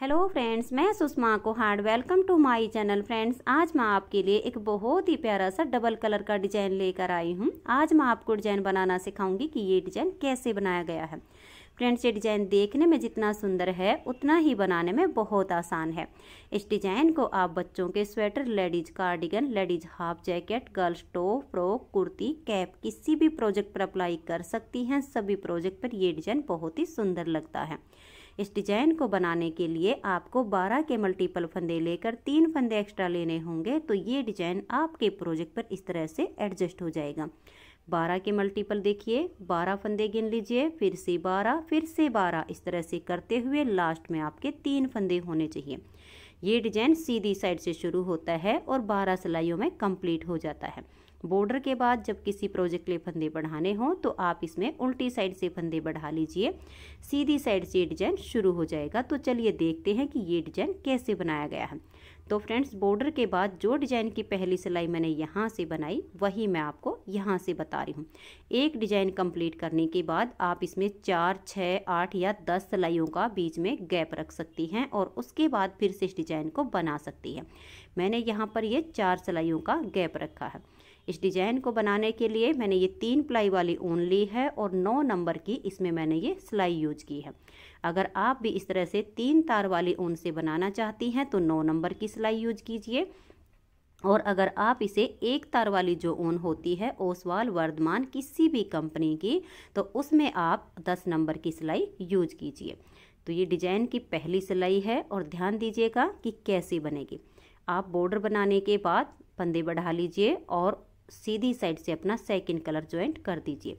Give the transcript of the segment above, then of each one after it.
hello friends मैं Sushma Kuhad welcome to my channel friends आज मैं आपके लिए एक बहुत ही प्यारा सा डबल कलर का डिजाइन लेकर आई हूँ आज मैं आपको डिजाइन बनाना सिखाऊंगी कि ये डिजाइन कैसे बनाया गया है फ्रेंड्स ये डिजाइन देखने में जितना सुंदर है उतना ही बनाने में बहुत आसान है इस डिजाइन को आप बच्चों के sweater ladies cardigan ladies half jacket girls top frock kurti cap किसी भी प्रोजेक्ट पर अप्लाई कर सकती हैं सभी प्रोजेक्ट पर ये डिजाइन बहुत ही सुंदर लगता है इस डिजाइन को बनाने के लिए आपको 12 के मल्टीपल फंदे लेकर तीन फंदे एक्स्ट्रा लेने होंगे तो ये डिजाइन आपके प्रोजेक्ट पर इस तरह से एडजस्ट हो जाएगा 12 के मल्टीपल देखिए 12 फंदे गिन लीजिए फिर से 12 फिर से 12 इस तरह से करते हुए लास्ट में आपके तीन फंदे होने चाहिए ये डिजाइन सीधी साइड से शुरू होता है और 12 सिलाइयों में कंप्लीट हो जाता है बॉर्डर के बाद जब किसी प्रोजेक्ट के लिए फंदे बढ़ाने हों तो आप इसमें उल्टी साइड से फंदे बढ़ा लीजिए सीधी साइड से डिजाइन शुरू हो जाएगा तो चलिए देखते हैं कि ये डिजाइन कैसे बनाया गया है तो फ्रेंड्स बॉर्डर के बाद जो डिज़ाइन की पहली सिलाई मैंने यहाँ से बनाई वही मैं आपको यहाँ से बता रही हूँ एक डिज़ाइन कंप्लीट करने के बाद आप इसमें चार छः आठ या दस सिलाइयों का बीच में गैप रख सकती हैं और उसके बाद फिर से इस डिज़ाइन को बना सकती है मैंने यहाँ पर ये चार सिलाइयों का गैप रखा है इस डिजाइन को बनाने के लिए मैंने ये तीन प्लाई वाली ऊन ली है और नौ नंबर की इसमें मैंने ये सिलाई यूज की है अगर आप भी इस तरह से तीन तार वाली ऊन से बनाना चाहती हैं तो नौ नंबर की सिलाई यूज कीजिए और अगर आप इसे एक तार वाली जो ऊन होती है ओसवाल वर्धमान किसी भी कंपनी की तो उसमें आप दस नंबर की सिलाई यूज कीजिए तो ये डिजाइन की पहली सिलाई है और ध्यान दीजिएगा कि कैसे बनेगी आप बॉर्डर बनाने के बाद पंदे बढ़ा लीजिए और सीधी साइड से अपना सेकंड कलर ज्वाइंट कर दीजिए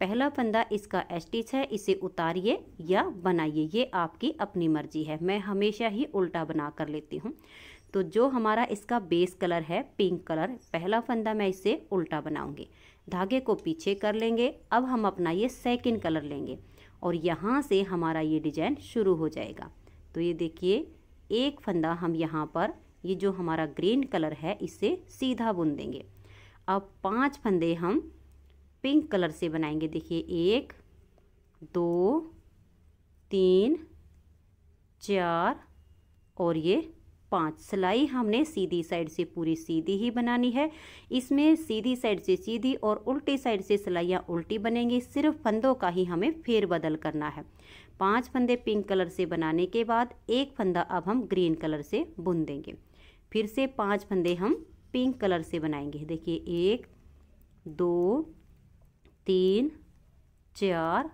पहला फंदा इसका एस्टिच है इसे उतारिए या बनाइए ये आपकी अपनी मर्जी है मैं हमेशा ही उल्टा बना कर लेती हूँ तो जो हमारा इसका बेस कलर है पिंक कलर पहला फंदा मैं इसे उल्टा बनाऊंगी धागे को पीछे कर लेंगे अब हम अपना ये सेकेंड कलर लेंगे और यहाँ से हमारा ये डिजाइन शुरू हो जाएगा तो ये देखिए एक फंदा हम यहाँ पर ये जो हमारा ग्रीन कलर है इसे सीधा बुन देंगे अब पांच फंदे हम पिंक कलर से बनाएंगे देखिए एक दो तीन चार और ये पाँच सिलाई हमने सीधी साइड से पूरी सीधी ही बनानी है इसमें सीधी साइड से सीधी और उल्टी साइड से सिलाइयाँ उल्टी बनेंगी सिर्फ फंदों का ही हमें फेर बदल करना है पांच फंदे पिंक कलर से बनाने के बाद एक फंदा अब हम ग्रीन कलर से बुन देंगे फिर से पांच फंदे हम पिंक कलर से बनाएंगे देखिए एक दो तीन चार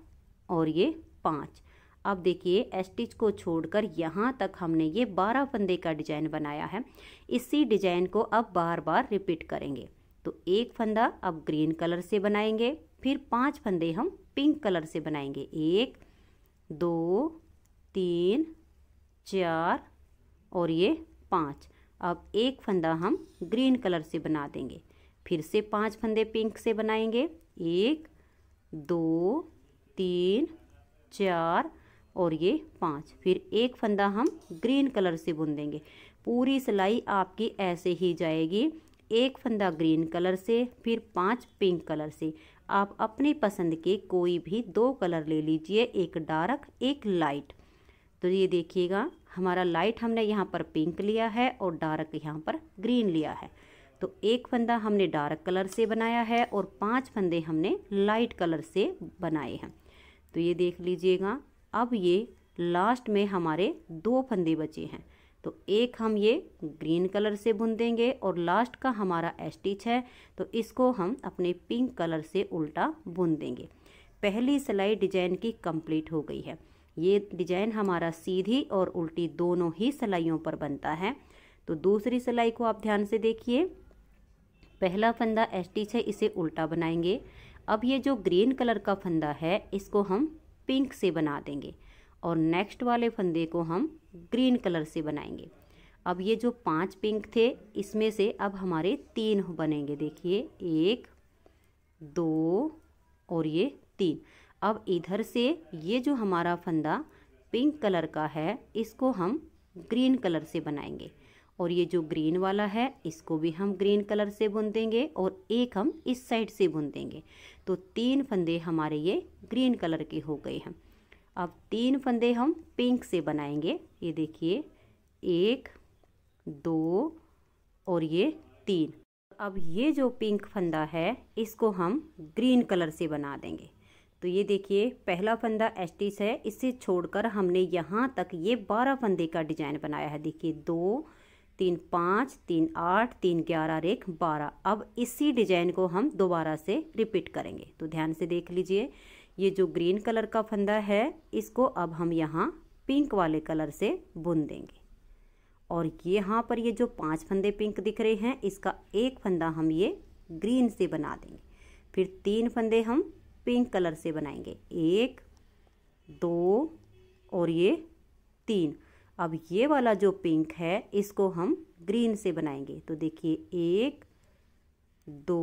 और ये पाँच अब देखिए स्टिच को छोड़कर यहाँ तक हमने ये बारह फंदे का डिजाइन बनाया है इसी डिजाइन को अब बार बार रिपीट करेंगे तो एक फंदा अब ग्रीन कलर से बनाएंगे फिर पांच फंदे हम पिंक कलर से बनाएंगे एक दो तीन चार और ये पाँच अब एक फंदा हम ग्रीन कलर से बना देंगे फिर से पांच फंदे पिंक से बनाएंगे एक दो तीन चार और ये पांच फिर एक फंदा हम ग्रीन कलर से बुन देंगे पूरी सिलाई आपकी ऐसे ही जाएगी एक फंदा ग्रीन कलर से फिर पांच पिंक कलर से आप अपनी पसंद के कोई भी दो कलर ले लीजिए एक डार्क एक लाइट तो ये देखिएगा हमारा लाइट हमने यहाँ पर पिंक लिया है और डार्क यहाँ पर ग्रीन लिया है तो एक फंदा हमने डार्क कलर से बनाया है और पांच फंदे हमने लाइट कलर से बनाए हैं तो ये देख लीजिएगा अब ये लास्ट में हमारे दो फंदे बचे हैं तो एक हम ये ग्रीन कलर से बुन देंगे और लास्ट का हमारा एस्टिच है तो इसको हम अपने पिंक कलर से उल्टा बुन देंगे पहली सिलाई डिजाइन की कंप्लीट हो गई है ये डिजाइन हमारा सीधी और उल्टी दोनों ही सिलाइयों पर बनता है तो दूसरी सिलाई को आप ध्यान से देखिए पहला फंदा एस्टिच है इसे उल्टा बनाएंगे अब ये जो ग्रीन कलर का फंदा है इसको हम पिंक से बना देंगे और नेक्स्ट वाले फंदे को हम ग्रीन कलर से बनाएंगे अब ये जो पांच पिंक थे इसमें से अब हमारे तीन बनेंगे देखिए एक दो और ये तीन अब इधर से ये जो हमारा फंदा पिंक कलर का है इसको हम ग्रीन कलर से बनाएंगे और ये जो ग्रीन वाला है इसको भी हम ग्रीन कलर से बुन देंगे और एक हम इस साइड से बुन देंगे तो तीन फंदे हमारे ये ग्रीन कलर के हो गए हैं अब तीन फंदे हम पिंक से बनाएंगे ये देखिए एक दो और ये तीन अब ये जो पिंक फंदा है इसको हम ग्रीन कलर से बना देंगे तो ये देखिए पहला फंदा एस्टिच है इसे छोड़कर हमने यहाँ तक ये बारह फंदे का डिजाइन बनाया है देखिए दो तीन पाँच तीन आठ तीन ग्यारह एक बारह अब इसी डिजाइन को हम दोबारा से रिपीट करेंगे तो ध्यान से देख लीजिए ये जो ग्रीन कलर का फंदा है इसको अब हम यहाँ पिंक वाले कलर से बुन देंगे और यहाँ पर ये जो पांच फंदे पिंक दिख रहे हैं इसका एक फंदा हम ये ग्रीन से बना देंगे फिर तीन फंदे हम पिंक कलर से बनाएंगे एक दो और ये तीन अब ये वाला जो पिंक है इसको हम ग्रीन से बनाएंगे तो देखिए एक दो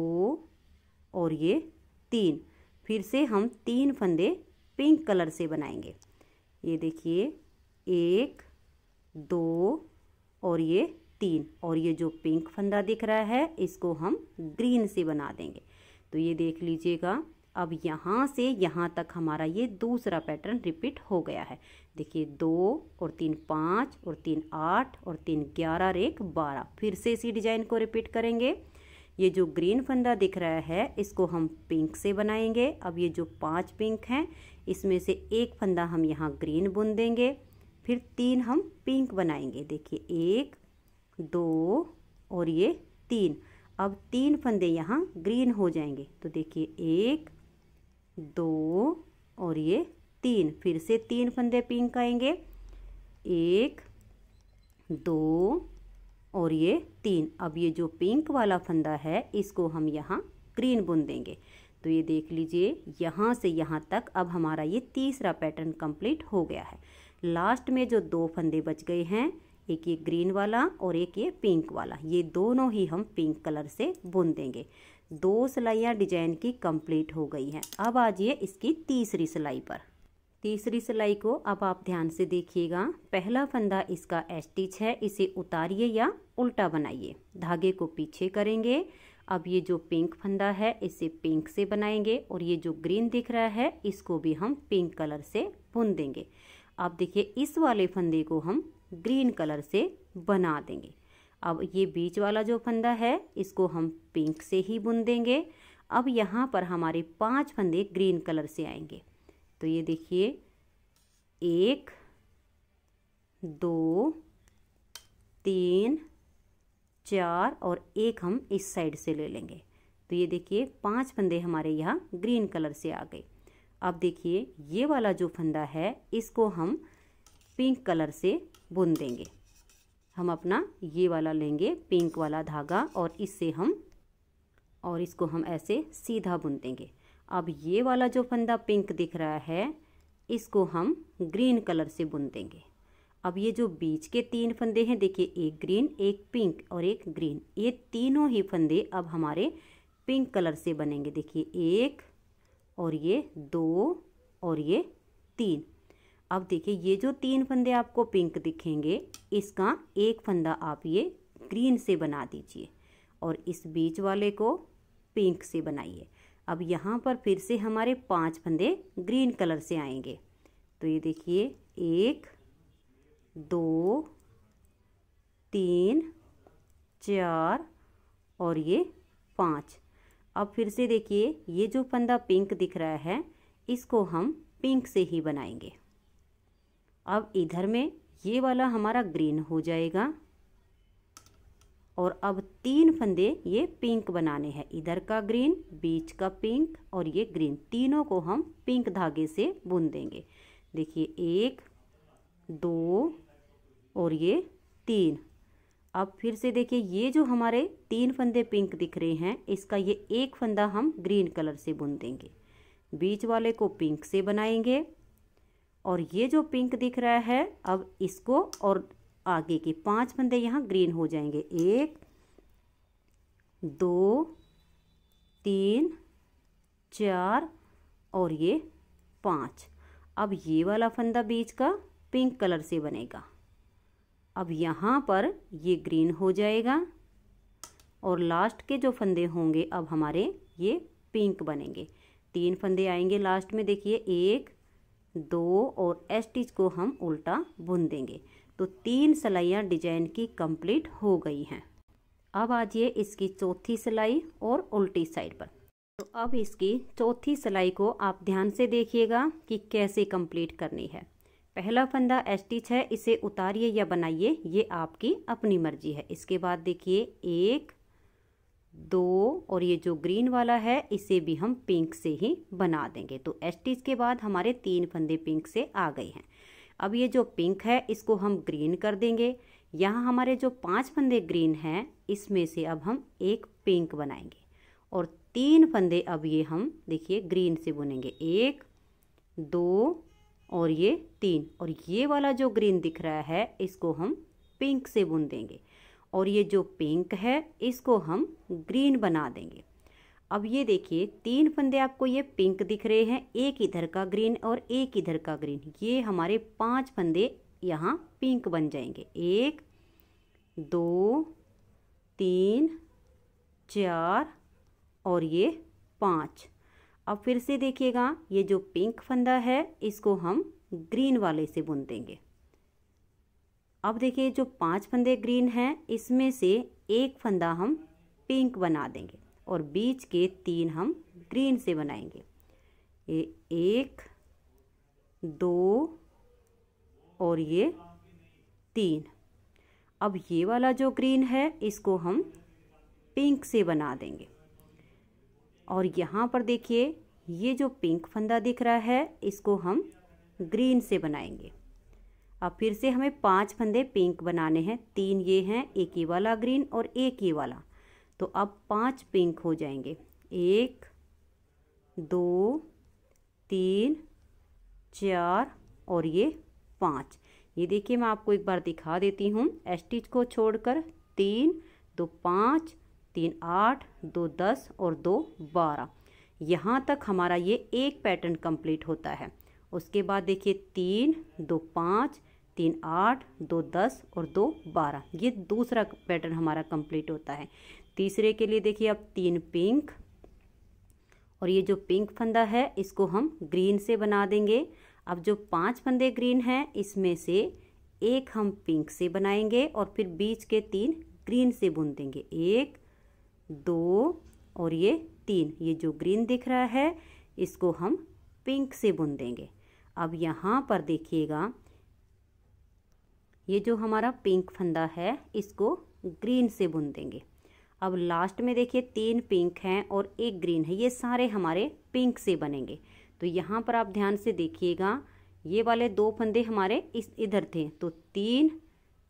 और ये तीन फिर से हम तीन फंदे पिंक कलर से बनाएंगे ये देखिए एक दो और ये तीन और ये जो पिंक फंदा दिख रहा है इसको हम ग्रीन से बना देंगे तो ये देख लीजिएगा अब यहाँ से यहाँ तक हमारा ये दूसरा पैटर्न रिपीट हो गया है देखिए दो और तीन पाँच और तीन आठ और तीन ग्यारह और एक बारह फिर से इसी डिजाइन को रिपीट करेंगे ये जो ग्रीन फंदा दिख रहा है इसको हम पिंक से बनाएंगे अब ये जो पांच पिंक हैं इसमें से एक फंदा हम यहाँ ग्रीन बुन देंगे फिर तीन हम पिंक बनाएंगे देखिए एक दो और ये तीन अब तीन फंदे यहाँ ग्रीन हो जाएंगे तो देखिए एक दो और ये तीन फिर से तीन फंदे पिंक आएंगे एक दो और ये तीन अब ये जो पिंक वाला फंदा है इसको हम यहाँ ग्रीन बुन देंगे तो ये देख लीजिए यहाँ से यहाँ तक अब हमारा ये तीसरा पैटर्न कंप्लीट हो गया है लास्ट में जो दो फंदे बच गए हैं एक ये ग्रीन वाला और एक ये पिंक वाला ये दोनों ही हम पिंक कलर से बुन देंगे दो सिलाइयाँ डिजाइन की कंप्लीट हो गई हैं अब आ जाइए इसकी तीसरी सिलाई पर तीसरी सिलाई को अब आप ध्यान से देखिएगा पहला फंदा इसका एस्टिच है इसे उतारिए या उल्टा बनाइए धागे को पीछे करेंगे अब ये जो पिंक फंदा है इसे पिंक से बनाएंगे और ये जो ग्रीन दिख रहा है इसको भी हम पिंक कलर से बुन देंगे अब देखिए इस वाले फंदे को हम ग्रीन कलर से बना देंगे अब ये बीच वाला जो फंदा है इसको हम पिंक से ही बुन देंगे अब यहाँ पर हमारे पांच फंदे ग्रीन कलर से आएंगे तो ये देखिए एक दो तीन चार और एक हम इस साइड से ले लेंगे तो ये देखिए पांच फंदे हमारे यहाँ ग्रीन कलर से आ गए अब देखिए ये वाला जो फंदा है इसको हम पिंक कलर से बुन देंगे हम अपना ये वाला लेंगे पिंक वाला धागा और इससे हम और इसको हम ऐसे सीधा बुन देंगे अब ये वाला जो फंदा पिंक दिख रहा है इसको हम ग्रीन कलर से बुन देंगे अब ये जो बीच के तीन फंदे हैं देखिए एक ग्रीन एक पिंक और एक ग्रीन ये तीनों ही फंदे अब हमारे पिंक कलर से बनेंगे देखिए एक और ये दो और ये तीन अब देखिए ये जो तीन फंदे आपको पिंक दिखेंगे इसका एक फंदा आप ये ग्रीन से बना दीजिए और इस बीच वाले को पिंक से बनाइए अब यहाँ पर फिर से हमारे पांच फंदे ग्रीन कलर से आएंगे तो ये देखिए एक दो तीन चार और ये पाँच अब फिर से देखिए ये जो फंदा पिंक दिख रहा है इसको हम पिंक से ही बनाएंगे अब इधर में ये वाला हमारा ग्रीन हो जाएगा और अब तीन फंदे ये पिंक बनाने हैं इधर का ग्रीन बीच का पिंक और ये ग्रीन तीनों को हम पिंक धागे से बुन देंगे देखिए एक दो और ये तीन अब फिर से देखिए ये जो हमारे तीन फंदे पिंक दिख रहे हैं इसका ये एक फंदा हम ग्रीन कलर से बुन देंगे बीच वाले को पिंक से बनाएंगे और ये जो पिंक दिख रहा है अब इसको और आगे के पांच फंदे यहाँ ग्रीन हो जाएंगे एक दो तीन चार और ये पाँच अब ये वाला फंदा बीच का पिंक कलर से बनेगा अब यहाँ पर ये ग्रीन हो जाएगा और लास्ट के जो फंदे होंगे अब हमारे ये पिंक बनेंगे तीन फंदे आएंगे लास्ट में देखिए एक दो और एस्टिच को हम उल्टा बुन देंगे तो तीन सिलाइयाँ डिजाइन की कंप्लीट हो गई हैं अब आ जाइए इसकी चौथी सिलाई और उल्टी साइड पर तो अब इसकी चौथी सिलाई को आप ध्यान से देखिएगा कि कैसे कंप्लीट करनी है पहला फंदा एस्टिच है इसे उतारिए या बनाइए ये आपकी अपनी मर्जी है इसके बाद देखिए एक दो और ये जो ग्रीन वाला है इसे भी हम पिंक से ही बना देंगे तो एस टीज के बाद हमारे तीन फंदे पिंक से आ गए हैं अब ये जो पिंक है इसको हम ग्रीन कर देंगे यहाँ हमारे जो पांच फंदे ग्रीन हैं इसमें से अब हम एक पिंक बनाएंगे और तीन फंदे अब ये हम देखिए ग्रीन से बुनेंगे एक दो और ये तीन और ये वाला जो ग्रीन दिख रहा है इसको हम पिंक से बुन देंगे और ये जो पिंक है इसको हम ग्रीन बना देंगे अब ये देखिए तीन फंदे आपको ये पिंक दिख रहे हैं एक इधर का ग्रीन और एक इधर का ग्रीन ये हमारे पांच फंदे यहाँ पिंक बन जाएंगे एक दो तीन चार और ये पाँच अब फिर से देखिएगा ये जो पिंक फंदा है इसको हम ग्रीन वाले से बुन देंगे अब देखिए जो पांच फंदे ग्रीन हैं इसमें से एक फंदा हम पिंक बना देंगे और बीच के तीन हम ग्रीन से बनाएंगे ये एक दो और ये तीन अब ये वाला जो ग्रीन है इसको हम पिंक से बना देंगे और यहाँ पर देखिए ये जो पिंक फंदा दिख रहा है इसको हम ग्रीन से बनाएंगे अब फिर से हमें पांच फंदे पिंक बनाने हैं तीन ये हैं एक ये वाला ग्रीन और एक ये वाला तो अब पांच पिंक हो जाएंगे एक दो तीन चार और ये पाँच ये देखिए मैं आपको एक बार दिखा देती हूँ एस्टिच को छोड़कर तीन दो पाँच तीन आठ दो दस और दो बारह यहाँ तक हमारा ये एक पैटर्न कंप्लीट होता है उसके बाद देखिए तीन दो पाँच तीन आठ दो दस और दो बारह ये दूसरा पैटर्न हमारा कंप्लीट होता है तीसरे के लिए देखिए अब तीन पिंक और ये जो पिंक फंदा है इसको हम ग्रीन से बना देंगे अब जो पांच फंदे ग्रीन हैं इसमें से एक हम पिंक से बनाएंगे और फिर बीच के तीन ग्रीन से बुन देंगे एक दो और ये तीन ये जो ग्रीन दिख रहा है इसको हम पिंक से बुन देंगे अब यहाँ पर देखिएगा ये जो हमारा पिंक फंदा है इसको ग्रीन से बुन देंगे अब लास्ट में देखिए तीन पिंक हैं और एक ग्रीन है ये सारे हमारे पिंक से बनेंगे तो यहाँ पर आप ध्यान से देखिएगा ये वाले दो फंदे हमारे इस इधर थे तो तीन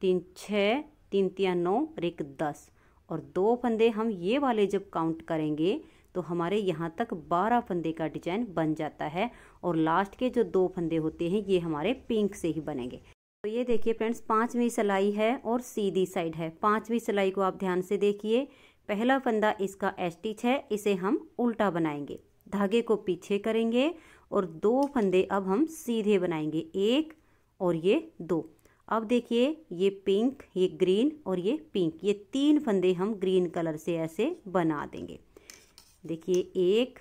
तीन छः तीन तिया नौ और एक दस और दो फंदे हम ये वाले जब काउंट करेंगे तो हमारे यहाँ तक बारह फंदे का डिजाइन बन जाता है और लास्ट के जो दो फंदे होते हैं ये हमारे पिंक से ही बनेंगे तो ये देखिए फ्रेंड्स पांचवी सिलाई है और सीधी साइड है पांचवी सिलाई को आप ध्यान से देखिए पहला फंदा इसका एस्टिच है इसे हम उल्टा बनाएंगे धागे को पीछे करेंगे और दो फंदे अब हम सीधे बनाएंगे एक और ये दो अब देखिए ये पिंक ये ग्रीन और ये पिंक ये तीन फंदे हम ग्रीन कलर से ऐसे बना देंगे देखिए एक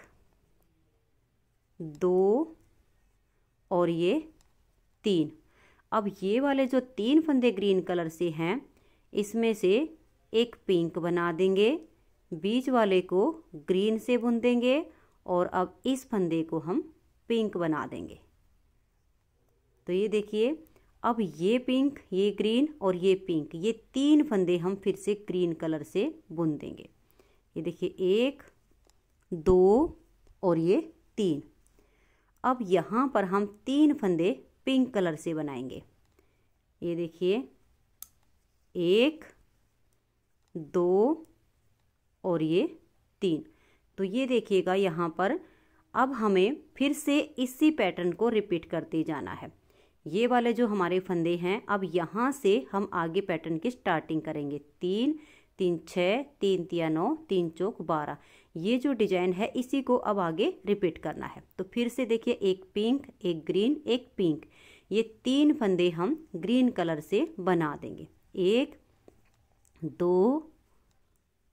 दो और ये तीन अब ये वाले जो तीन फंदे ग्रीन कलर से हैं इसमें से एक पिंक बना देंगे बीच वाले को ग्रीन से बुन देंगे और अब इस फंदे को हम पिंक बना देंगे तो ये देखिए अब ये पिंक ये ग्रीन और ये पिंक ये तीन फंदे हम फिर से ग्रीन कलर से बुन देंगे ये देखिए एक दो और ये तीन अब यहाँ पर हम तीन फंदे पिंक कलर से बनाएंगे ये देखिए एक दो और ये तीन तो ये देखिएगा यहाँ पर अब हमें फिर से इसी पैटर्न को रिपीट करते जाना है ये वाले जो हमारे फंदे हैं अब यहाँ से हम आगे पैटर्न की स्टार्टिंग करेंगे तीन तीन छः तीन तिया नौ तीन चौक बारह ये जो डिजाइन है इसी को अब आगे रिपीट करना है तो फिर से देखिए एक पिंक एक ग्रीन एक पिंक ये तीन फंदे हम ग्रीन कलर से बना देंगे एक दो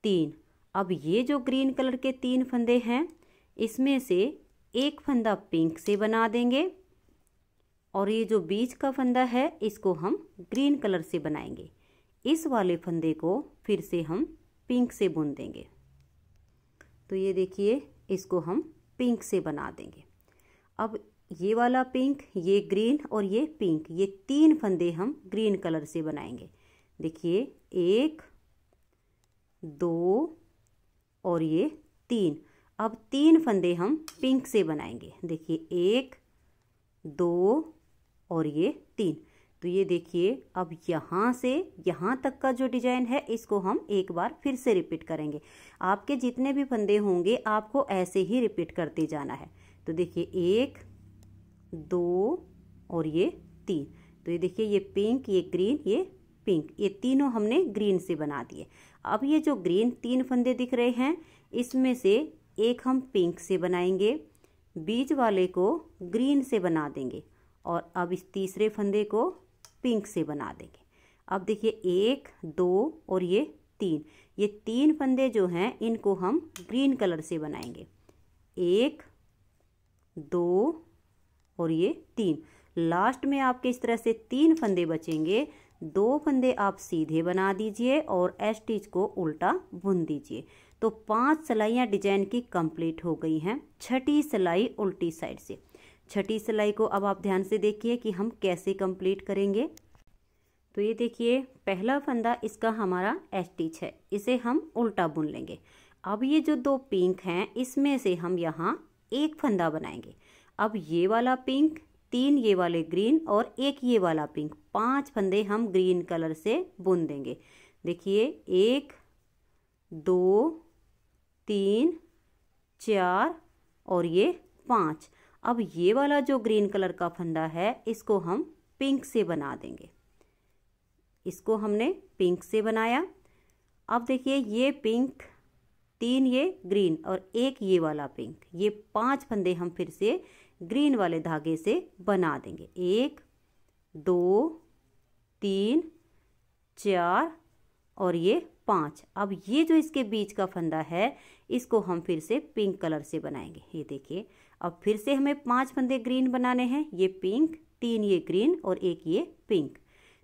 तीन अब ये जो ग्रीन कलर के तीन फंदे हैं इसमें से एक फंदा पिंक से बना देंगे और ये जो बीच का फंदा है इसको हम ग्रीन कलर से बनाएंगे इस वाले फंदे को फिर से हम पिंक से बुन देंगे तो ये देखिए इसको हम पिंक से बना देंगे अब ये वाला पिंक ये ग्रीन और ये पिंक ये तीन फंदे हम ग्रीन कलर से बनाएंगे देखिए एक दो और ये तीन अब तीन फंदे हम पिंक से बनाएंगे देखिए एक दो और ये तीन तो ये देखिए अब यहाँ से यहाँ तक का जो डिजाइन है इसको हम एक बार फिर से रिपीट करेंगे आपके जितने भी फंदे होंगे आपको ऐसे ही रिपीट करते जाना है तो देखिए एक दो और ये तीन तो ये देखिए ये पिंक ये ग्रीन ये पिंक ये तीनों हमने ग्रीन से बना दिए अब ये जो ग्रीन तीन फंदे दिख रहे हैं इसमें से एक हम पिंक से बनाएंगे बीच वाले को ग्रीन से बना देंगे और अब इस तीसरे फंदे को पिंक से बना देंगे अब देखिए एक दो और ये तीन ये तीन फंदे जो हैं इनको हम ग्रीन कलर से बनाएंगे एक दो और ये तीन लास्ट में आपके इस तरह से तीन फंदे बचेंगे दो फंदे आप सीधे बना दीजिए और एस्टिच को उल्टा बुन दीजिए तो पांच सिलाइयाँ डिजाइन की कंप्लीट हो गई हैं छठी सिलाई उल्टी साइड से छठी सिलाई को अब आप ध्यान से देखिए कि हम कैसे कंप्लीट करेंगे तो ये देखिए पहला फंदा इसका हमारा एस्टिच है इसे हम उल्टा बुन लेंगे अब ये जो दो पिंक हैं इसमें से हम यहाँ एक फंदा बनाएंगे अब ये वाला पिंक तीन ये वाले ग्रीन और एक ये वाला पिंक पांच फंदे हम ग्रीन कलर से बुन देंगे देखिए एक दो तीन चार और ये पाँच अब ये वाला जो ग्रीन कलर का फंदा है इसको हम पिंक से बना देंगे इसको हमने पिंक से बनाया अब देखिए ये पिंक तीन ये ग्रीन और एक ये वाला पिंक ये पांच फंदे हम फिर से ग्रीन वाले धागे से बना देंगे एक दो तीन चार और ये पाँच अब ये जो इसके बीच का फंदा है इसको हम फिर से पिंक कलर से बनाएंगे ये देखिए अब फिर से हमें पांच फंदे ग्रीन बनाने हैं ये पिंक तीन ये ग्रीन और एक ये पिंक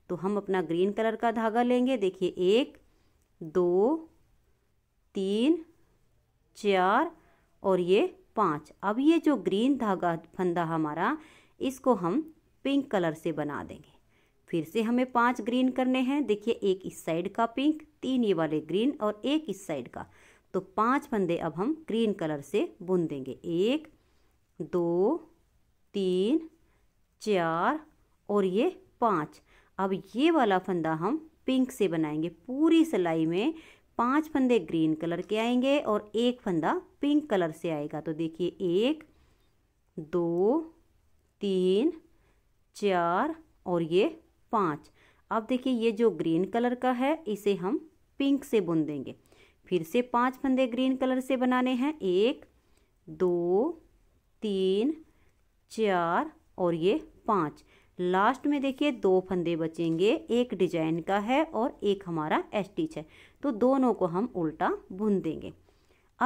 तो हम अपना ग्रीन कलर का धागा लेंगे देखिए एक दो तीन चार और ये पाँच अब ये जो ग्रीन धागा फंदा हमारा इसको हम पिंक कलर से बना देंगे फिर से हमें पांच ग्रीन करने हैं देखिए एक इस साइड का पिंक तीन ये वाले ग्रीन और एक इस साइड का तो पांच फंदे अब हम ग्रीन कलर से बुन देंगे एक दो तीन चार और ये पाँच अब ये वाला फंदा हम पिंक से बनाएंगे पूरी सिलाई में पांच फंदे ग्रीन कलर के आएंगे और एक फंदा पिंक कलर से आएगा तो देखिए एक दो तीन चार और ये पाँच अब देखिए ये जो ग्रीन कलर का है इसे हम पिंक से बुन देंगे फिर से पांच फंदे ग्रीन कलर से बनाने हैं एक दो तीन चार और ये पाँच लास्ट में देखिए दो फंदे बचेंगे एक डिजाइन का है और एक हमारा एस्टिच है तो दोनों को हम उल्टा बुन देंगे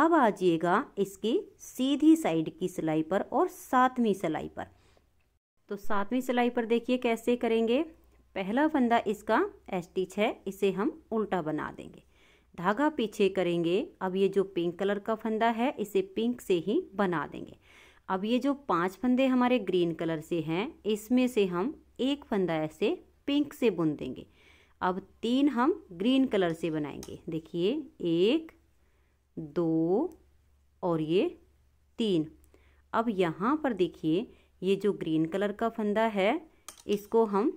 अब आ जाइएगा इसकी सीधी साइड की सिलाई पर और सातवीं सिलाई पर तो सातवीं सिलाई पर देखिए कैसे करेंगे पहला फंदा इसका एस्टिच है इसे हम उल्टा बना देंगे धागा पीछे करेंगे अब ये जो पिंक कलर का फंदा है इसे पिंक से ही बना देंगे अब ये जो पांच फंदे हमारे ग्रीन कलर से हैं इसमें से हम एक फंदा ऐसे पिंक से बुन देंगे अब तीन हम ग्रीन कलर से बनाएंगे देखिए एक दो और ये तीन अब यहाँ पर देखिए ये जो ग्रीन कलर का फंदा है इसको हम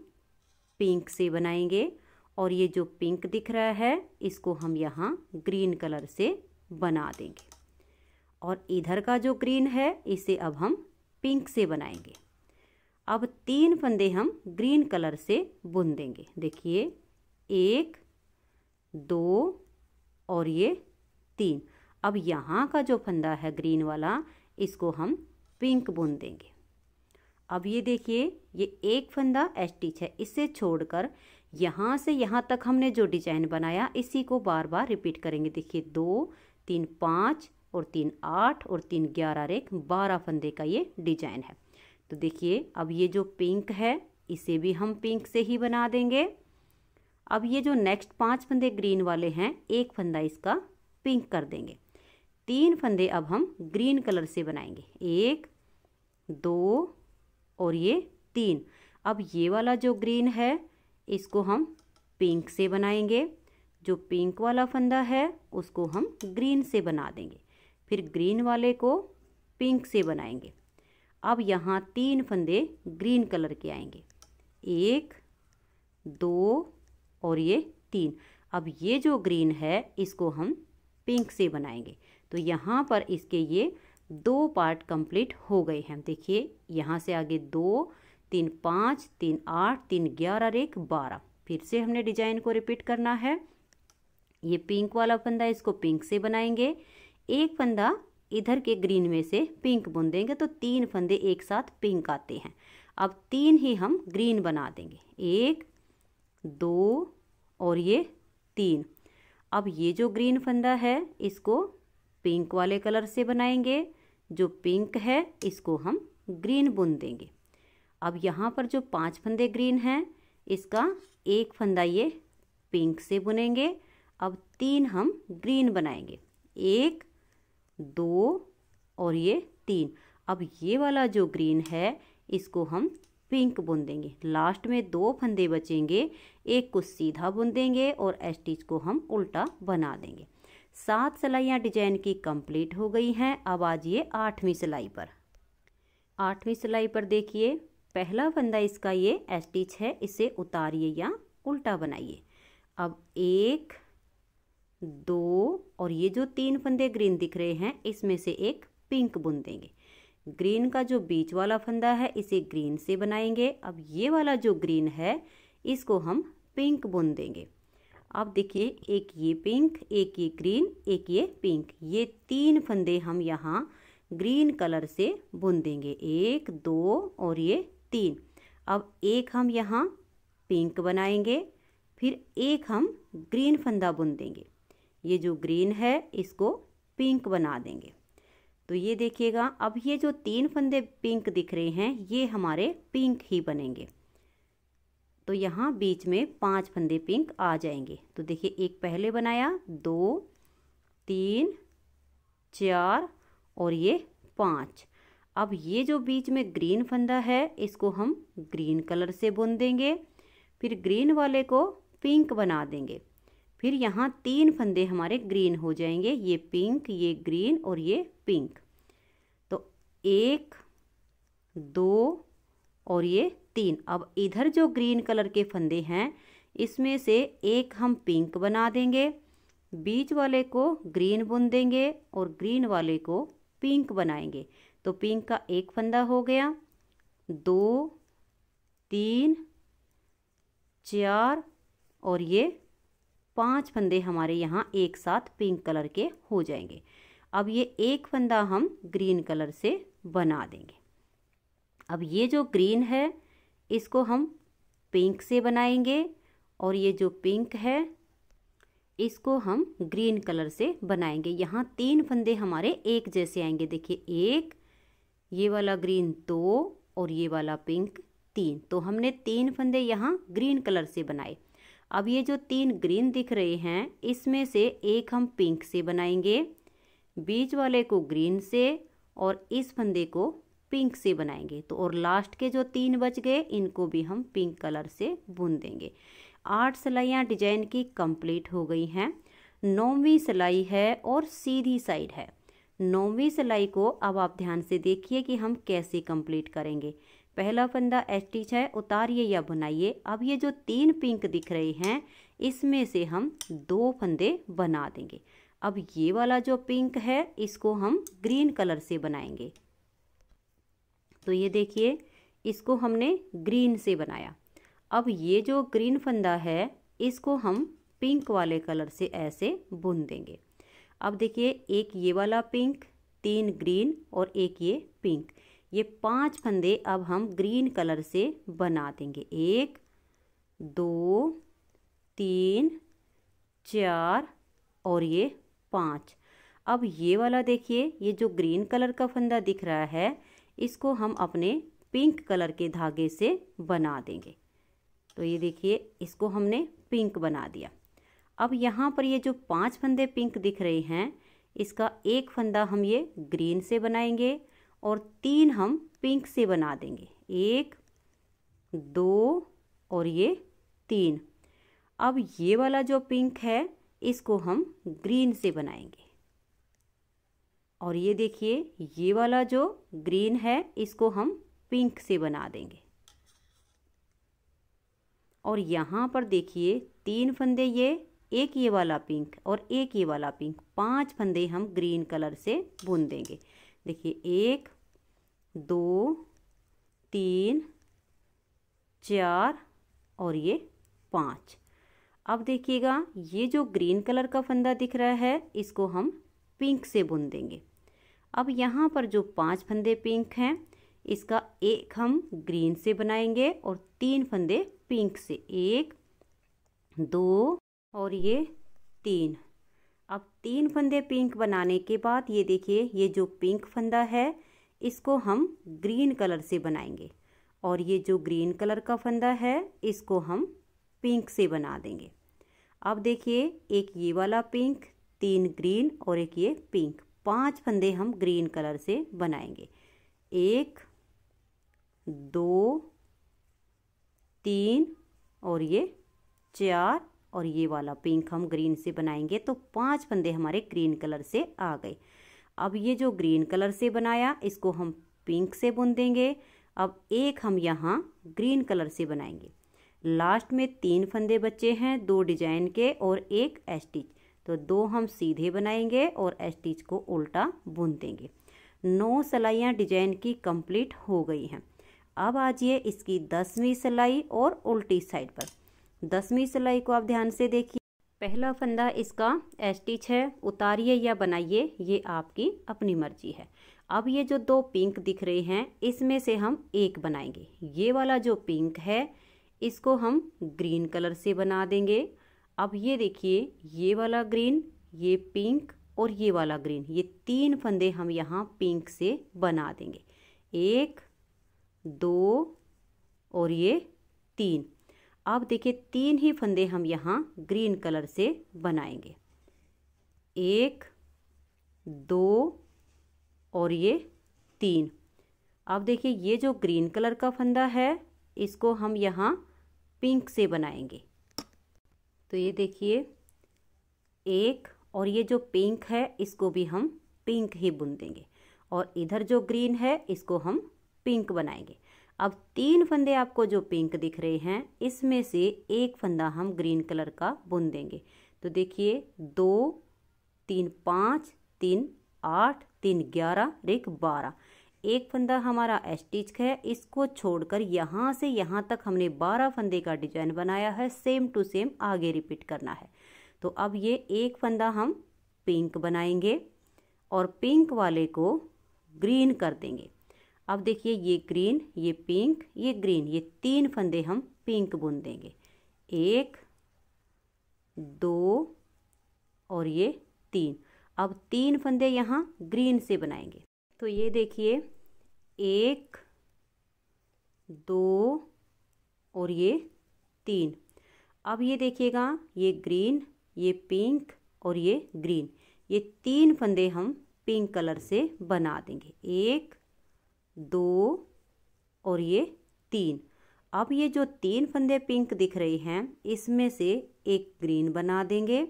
पिंक से बनाएंगे और ये जो पिंक दिख रहा है इसको हम यहाँ ग्रीन कलर से बना देंगे और इधर का जो ग्रीन है इसे अब हम पिंक से बनाएंगे अब तीन फंदे हम ग्रीन कलर से बुन देंगे देखिए एक दो और ये तीन अब यहाँ का जो फंदा है ग्रीन वाला इसको हम पिंक बुन देंगे अब ये देखिए ये एक फंदा एस्टिच है इसे छोड़कर यहाँ से यहाँ तक हमने जो डिजाइन बनाया इसी को बार बार रिपीट करेंगे देखिए दो तीन पाँच और तीन आठ और तीन ग्यारह रेख बारह फंदे का ये डिजाइन है तो देखिए अब ये जो पिंक है इसे भी हम पिंक से ही बना देंगे अब ये जो नेक्स्ट पांच फंदे ग्रीन वाले हैं एक फंदा इसका पिंक कर देंगे तीन फंदे अब हम ग्रीन कलर से बनाएंगे एक दो और ये तीन अब ये वाला जो ग्रीन है इसको हम पिंक से बनाएंगे जो पिंक वाला फंदा है उसको हम ग्रीन से बना देंगे फिर ग्रीन वाले को पिंक से बनाएंगे अब यहाँ तीन फंदे ग्रीन कलर के आएंगे एक दो और ये तीन अब ये जो ग्रीन है इसको हम पिंक से बनाएंगे तो यहाँ पर इसके ये दो पार्ट कंप्लीट हो गए हैं देखिए यहाँ से आगे दो तीन पाँच तीन आठ तीन ग्यारह और एक बारह फिर से हमने डिजाइन को रिपीट करना है ये पिंक वाला फंदा इसको पिंक से बनाएंगे एक फंदा इधर के ग्रीन में से पिंक बुन देंगे तो तीन फंदे एक साथ पिंक आते हैं अब तीन ही हम ग्रीन बना देंगे एक दो और ये तीन अब ये जो ग्रीन फंदा है इसको पिंक वाले कलर से बनाएंगे जो पिंक है इसको हम ग्रीन बुन देंगे अब यहाँ पर जो पांच फंदे ग्रीन हैं इसका एक फंदा ये पिंक से बुनेंगे अब तीन हम ग्रीन बनाएंगे एक दो और ये तीन अब ये वाला जो ग्रीन है इसको हम पिंक बुन देंगे लास्ट में दो फंदे बचेंगे एक को सीधा बुन देंगे और एस्टिच को हम उल्टा बना देंगे सात सिलाइयाँ डिजाइन की कंप्लीट हो गई हैं अब आज ये आठवीं सिलाई पर आठवीं सिलाई पर देखिए पहला फंदा इसका ये एस्टिच है इसे उतारिए या उल्टा बनाइए अब एक दो और ये जो तीन फंदे ग्रीन दिख रहे हैं इसमें से एक पिंक बुन देंगे ग्रीन का जो बीच वाला फंदा है इसे ग्रीन से बनाएंगे अब ये वाला जो ग्रीन है इसको हम पिंक बुन देंगे अब देखिए एक ये पिंक एक ये ग्रीन एक ये पिंक ये तीन फंदे हम यहाँ ग्रीन कलर से बुन देंगे एक दो और ये तीन अब एक हम यहाँ पिंक बनाएंगे फिर एक हम ग्रीन फंदा बुन देंगे ये जो ग्रीन है इसको पिंक बना देंगे तो ये देखिएगा अब ये जो तीन फंदे पिंक दिख रहे हैं ये हमारे पिंक ही बनेंगे तो यहाँ बीच में पांच फंदे पिंक आ जाएंगे तो देखिए एक पहले बनाया दो तीन चार और ये पाँच अब ये जो बीच में ग्रीन फंदा है इसको हम ग्रीन कलर से बुन देंगे फिर ग्रीन वाले को पिंक बना देंगे फिर यहाँ तीन फंदे हमारे ग्रीन हो जाएंगे ये पिंक ये ग्रीन और ये पिंक तो एक दो और ये तीन अब इधर जो ग्रीन कलर के फंदे हैं इसमें से एक हम पिंक बना देंगे बीच वाले को ग्रीन बुन देंगे और ग्रीन वाले को पिंक बनाएंगे तो पिंक का एक फंदा हो गया दो तीन चार और ये पांच फंदे हमारे यहाँ एक साथ पिंक कलर के हो जाएंगे अब ये एक फंदा हम ग्रीन कलर से बना देंगे अब ये जो ग्रीन है इसको हम पिंक से बनाएंगे और ये जो पिंक है इसको हम ग्रीन कलर से बनाएंगे यहाँ तीन फंदे हमारे एक जैसे आएंगे देखिए एक ये वाला ग्रीन दो तो, और ये वाला पिंक तीन तो हमने तीन फंदे यहाँ ग्रीन कलर से बनाए अब ये जो तीन ग्रीन दिख रहे हैं इसमें से एक हम पिंक से बनाएंगे बीच वाले को ग्रीन से और इस फंदे को पिंक से बनाएंगे तो और लास्ट के जो तीन बच गए इनको भी हम पिंक कलर से बुन देंगे आठ सिलाइयाँ डिजाइन की कंप्लीट हो गई हैं नौवीं सिलाई है और सीधी साइड है नौवीं सिलाई को अब आप ध्यान से देखिए कि हम कैसे कंप्लीट करेंगे पहला फंदा एस्टिच है उतारिए या बुनाइए अब ये जो तीन पिंक दिख रहे हैं इसमें से हम दो फंदे बना देंगे अब ये वाला जो पिंक है इसको हम ग्रीन कलर से बनाएंगे तो ये देखिए इसको हमने ग्रीन से बनाया अब ये जो ग्रीन फंदा है इसको हम पिंक वाले कलर से ऐसे बुन देंगे अब देखिए एक ये वाला पिंक तीन ग्रीन और एक ये पिंक ये पांच फंदे अब हम ग्रीन कलर से बना देंगे एक दो तीन चार और ये पाँच अब ये वाला देखिए ये जो ग्रीन कलर का फंदा दिख रहा है इसको हम अपने पिंक कलर के धागे से बना देंगे तो ये देखिए इसको हमने पिंक बना दिया अब यहाँ पर ये जो पांच फंदे पिंक दिख रहे हैं इसका एक फंदा हम ये ग्रीन से बनाएंगे और तीन हम पिंक से बना देंगे एक दो और ये तीन अब ये वाला जो पिंक है इसको हम ग्रीन से बनाएंगे और ये देखिए ये वाला जो ग्रीन है इसको हम पिंक से बना देंगे और यहाँ पर देखिए तीन फंदे ये एक ये वाला पिंक और एक ये वाला पिंक पांच फंदे हम ग्रीन कलर से बुन देंगे देखिए एक दो तीन चार और ये पाँच अब देखिएगा ये जो ग्रीन कलर का फंदा दिख रहा है इसको हम पिंक से बुन देंगे अब यहाँ पर जो पांच फंदे पिंक हैं इसका एक हम ग्रीन से बनाएंगे और तीन फंदे पिंक से एक दो और ये तीन अब तीन फंदे पिंक बनाने के बाद ये देखिए ये जो पिंक फंदा है इसको हम ग्रीन कलर से बनाएंगे और ये जो ग्रीन कलर का फंदा है इसको हम पिंक से बना देंगे अब देखिए एक ये वाला पिंक तीन ग्रीन और एक ये पिंक पांच फंदे हम ग्रीन कलर से बनाएंगे एक दो तीन और ये चार और ये वाला पिंक हम ग्रीन से बनाएंगे तो पांच फंदे हमारे ग्रीन कलर से आ गए अब ये जो ग्रीन कलर से बनाया इसको हम पिंक से बुन देंगे अब एक हम यहाँ ग्रीन कलर से बनाएंगे लास्ट में तीन फंदे बचे हैं दो डिजाइन के और एक एस्टिच तो दो हम सीधे बनाएंगे और एस्टिच को उल्टा बुन देंगे नौ सलाइयाँ डिजाइन की कंप्लीट हो गई हैं अब आ जाइए इसकी दसवीं सिलाई और उल्टी साइड पर दसवीं सिलाई को आप ध्यान से देखिए पहला फंदा इसका एस्टिच है उतारिए या बनाइए ये आपकी अपनी मर्जी है अब ये जो दो पिंक दिख रहे हैं इसमें से हम एक बनाएंगे ये वाला जो पिंक है इसको हम ग्रीन कलर से बना देंगे अब ये देखिए ये वाला ग्रीन ये पिंक और ये वाला ग्रीन ये तीन फंदे हम यहाँ पिंक से बना देंगे एक दो और ये तीन अब देखिए तीन ही फंदे हम यहाँ ग्रीन कलर से बनाएंगे एक दो और ये तीन अब देखिए ये जो ग्रीन कलर का फंदा है इसको हम यहाँ पिंक से बनाएंगे तो ये देखिए एक और ये जो पिंक है इसको भी हम पिंक ही बुन देंगे और इधर जो ग्रीन है इसको हम पिंक बनाएंगे अब तीन फंदे आपको जो पिंक दिख रहे हैं इसमें से एक फंदा हम ग्रीन कलर का बुन देंगे तो देखिए दो तीन पाँच तीन आठ तीन ग्यारह एक बारह एक फंदा हमारा एस्टिच है इसको छोड़कर यहाँ से यहाँ तक हमने बारह फंदे का डिजाइन बनाया है सेम टू सेम आगे रिपीट करना है तो अब ये एक फंदा हम पिंक बनाएंगे और पिंक वाले को ग्रीन कर देंगे अब देखिए ये ग्रीन ये पिंक ये ग्रीन ये तीन फंदे हम पिंक बुन देंगे एक दो और ये तीन अब तीन फंदे यहाँ ग्रीन से बनाएंगे तो ये देखिए एक दो और ये तीन अब ये देखिएगा ये ग्रीन ये पिंक और ये ग्रीन ये तीन फंदे हम पिंक कलर से बना देंगे एक दो और ये तीन अब ये जो तीन फंदे पिंक दिख रही हैं इसमें से एक ग्रीन बना देंगे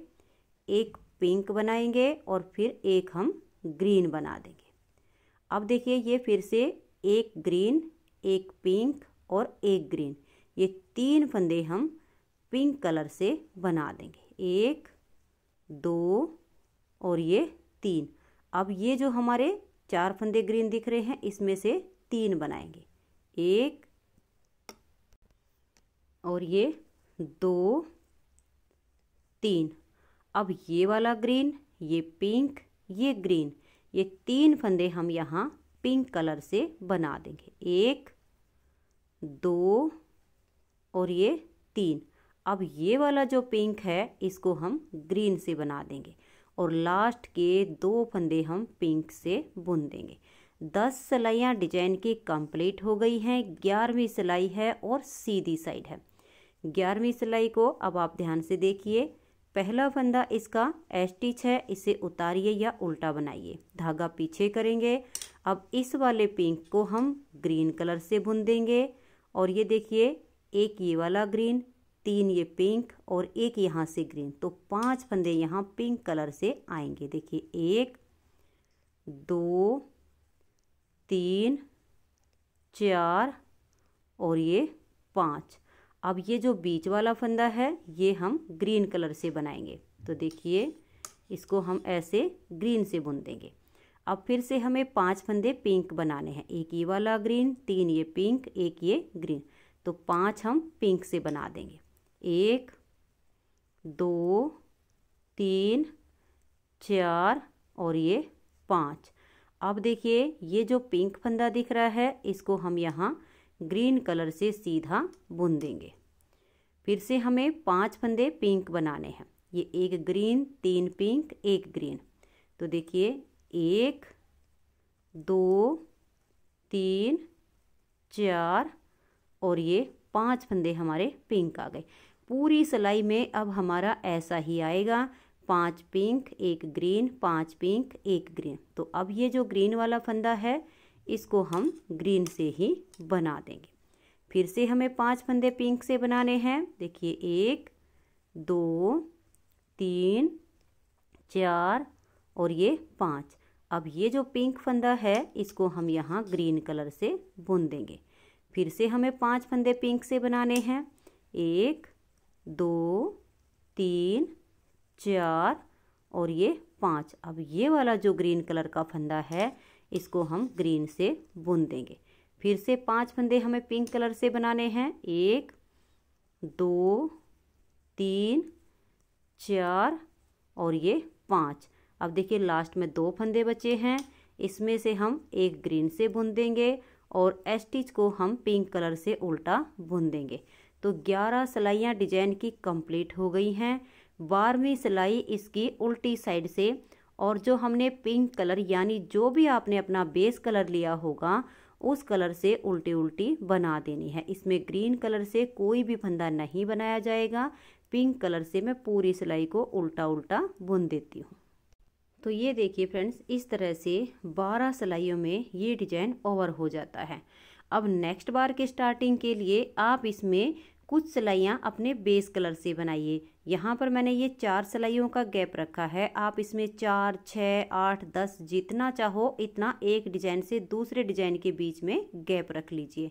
एक पिंक बनाएंगे और फिर एक हम ग्रीन बना देंगे अब देखिए ये फिर से एक ग्रीन एक पिंक और एक ग्रीन ये तीन फंदे हम पिंक कलर से बना देंगे एक दो और ये तीन अब ये जो हमारे चार फंदे ग्रीन दिख रहे हैं इसमें से तीन बनाएंगे एक और ये दो तीन अब ये वाला ग्रीन ये पिंक ये ग्रीन ये तीन फंदे हम यहाँ पिंक कलर से बना देंगे एक दो और ये तीन अब ये वाला जो पिंक है इसको हम ग्रीन से बना देंगे और लास्ट के दो फंदे हम पिंक से बुन देंगे दस सिलाइयाँ डिजाइन की कंप्लीट हो गई हैं ग्यारहवीं सिलाई है और सीधी साइड है ग्यारहवीं सिलाई को अब आप ध्यान से देखिए पहला फंदा इसका एस्टिच है इसे उतारिए या उल्टा बनाइए धागा पीछे करेंगे अब इस वाले पिंक को हम ग्रीन कलर से बुन देंगे और ये देखिए एक ये वाला ग्रीन तीन ये पिंक और एक यहाँ से ग्रीन तो पांच फंदे यहाँ पिंक कलर से आएंगे देखिए एक दो तीन चार और ये पाँच अब ये जो बीच वाला फंदा है ये हम ग्रीन कलर से बनाएंगे तो देखिए इसको हम ऐसे ग्रीन से बुन देंगे अब फिर से हमें पांच फंदे पिंक बनाने हैं एक ये वाला ग्रीन तीन ये पिंक एक ये ग्रीन तो पांच हम पिंक से बना देंगे एक दो तीन चार और ये पाँच अब देखिए ये जो पिंक फंदा दिख रहा है इसको हम यहाँ ग्रीन कलर से सीधा बुन देंगे फिर से हमें पांच फंदे पिंक बनाने हैं ये एक ग्रीन तीन पिंक एक ग्रीन तो देखिए एक दो तीन चार और ये पांच फंदे हमारे पिंक आ गए पूरी सिलाई में अब हमारा ऐसा ही आएगा पाँच पिंक एक ग्रीन पाँच पिंक एक ग्रीन तो अब ये जो ग्रीन वाला फंदा है इसको हम ग्रीन से ही बना देंगे फिर से हमें पांच फंदे पिंक से बनाने हैं देखिए एक दो तीन चार और ये पाँच अब ये जो पिंक फंदा है इसको हम यहाँ ग्रीन कलर से बुन देंगे फिर से हमें पांच फंदे पिंक से बनाने हैं एक दो तीन चार और ये पाँच अब ये वाला जो ग्रीन कलर का फंदा है इसको हम ग्रीन से बुन देंगे फिर से पांच फंदे हमें पिंक कलर से बनाने हैं एक दो तीन चार और ये पाँच अब देखिए लास्ट में दो फंदे बचे हैं इसमें से हम एक ग्रीन से बुन देंगे और एस्टिच को हम पिंक कलर से उल्टा बुन देंगे तो 11 सिलाइयाँ डिजाइन की कंप्लीट हो गई हैं बारहवीं सिलाई इसकी उल्टी साइड से और जो हमने पिंक कलर यानी जो भी आपने अपना बेस कलर लिया होगा उस कलर से उल्टी उल्टी बना देनी है इसमें ग्रीन कलर से कोई भी फंदा नहीं बनाया जाएगा पिंक कलर से मैं पूरी सिलाई को उल्टा उल्टा बुन देती हूँ तो ये देखिए फ्रेंड्स इस तरह से 12 सिलाइयों में ये डिजाइन ओवर हो जाता है अब नेक्स्ट बार के स्टार्टिंग के लिए आप इसमें कुछ सिलाइयाँ अपने बेस कलर से बनाइए यहाँ पर मैंने ये चार सिलाइयों का गैप रखा है आप इसमें चार छः आठ दस जितना चाहो इतना एक डिजाइन से दूसरे डिजाइन के बीच में गैप रख लीजिए